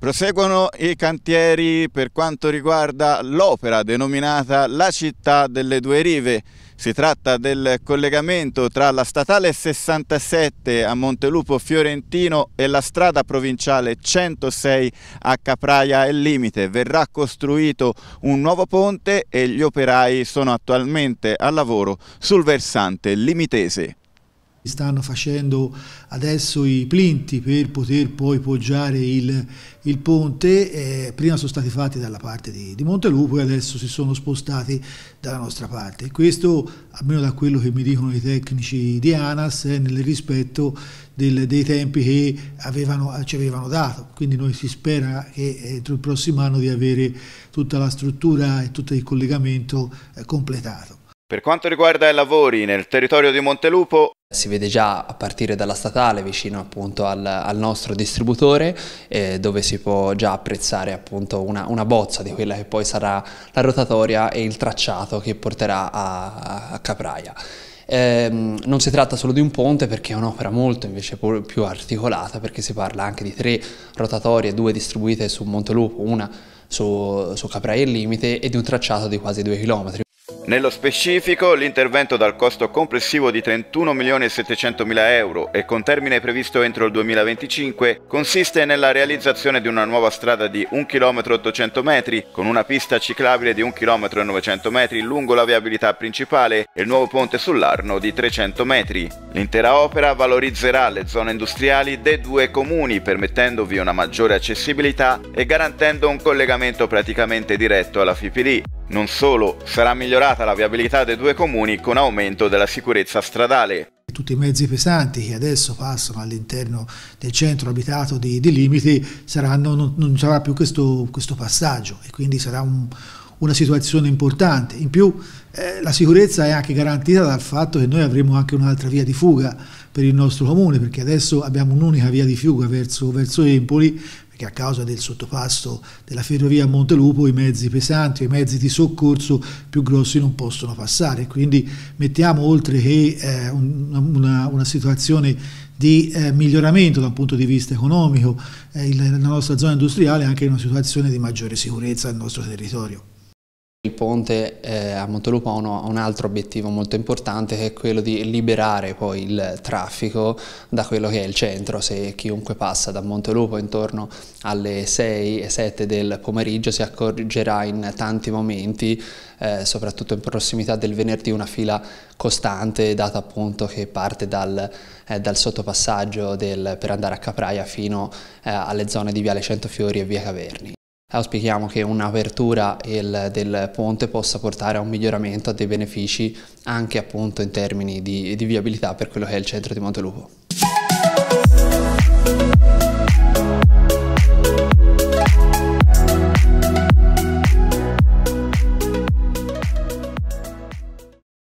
Proseguono i cantieri per quanto riguarda l'opera denominata La città delle due rive. Si tratta del collegamento tra la statale 67 a Montelupo Fiorentino e la strada provinciale 106 a Capraia e Limite. Verrà costruito un nuovo ponte e gli operai sono attualmente al lavoro sul versante limitese stanno facendo adesso i plinti per poter poi poggiare il, il ponte, eh, prima sono stati fatti dalla parte di, di Montelupo e adesso si sono spostati dalla nostra parte. Questo, almeno da quello che mi dicono i tecnici di ANAS, è nel rispetto del, dei tempi che avevano, ci avevano dato, quindi noi si spera che eh, entro il prossimo anno di avere tutta la struttura e tutto il collegamento eh, completato. Per quanto riguarda i lavori nel territorio di Montelupo, si vede già a partire dalla statale vicino appunto al, al nostro distributore eh, dove si può già apprezzare appunto una, una, bozza di quella che poi sarà la rotatoria e il tracciato che porterà a, a Capraia. Eh, non si tratta solo di un ponte perché è un'opera molto invece più articolata perché si parla anche di tre rotatorie, due distribuite su Montelupo, una su, su Capraia e Limite e di un tracciato di quasi due chilometri. Nello specifico, l'intervento dal costo complessivo di 31.700.000 euro e con termine previsto entro il 2025 consiste nella realizzazione di una nuova strada di 1 km 800 metri con una pista ciclabile di 1 km 900 metri lungo la viabilità principale e il nuovo ponte sull'Arno di 300 metri. L'intera opera valorizzerà le zone industriali dei due comuni permettendovi una maggiore accessibilità e garantendo un collegamento praticamente diretto alla FIPD. Non solo, sarà migliorata la viabilità dei due comuni con aumento della sicurezza stradale tutti i mezzi pesanti che adesso passano all'interno del centro abitato di, di Limiti saranno, non, non, sarà più questo, questo, passaggio e quindi sarà un, una situazione importante. In più eh, la sicurezza è anche garantita dal fatto che noi avremo anche un'altra via di fuga per il nostro comune perché adesso abbiamo un'unica via di fuga verso, verso Empoli perché a causa del sottopasto della ferrovia a Montelupo i mezzi pesanti, i mezzi di soccorso più grossi non possono passare, quindi mettiamo oltre che eh, una, una, una, situazione di eh, miglioramento dal punto di vista economico eh, il, la nostra zona industriale anche una situazione di maggiore sicurezza del nostro territorio. Il ponte eh, a Montelupano ha un altro obiettivo molto importante che è quello di liberare poi il traffico da quello che è il centro, se chiunque passa da Montelupo intorno alle 6 e 7 del pomeriggio si accorgerà in tanti momenti, eh, soprattutto in prossimità del venerdì, una fila costante data appunto che parte dal, eh, dal sottopassaggio del, per andare a Capraia fino eh, alle zone di Viale Centofiori e Via Caverni. Auspichiamo che un'apertura del ponte possa portare a un miglioramento, a dei benefici anche appunto in termini di, di viabilità per quello che è il centro di Montelupo.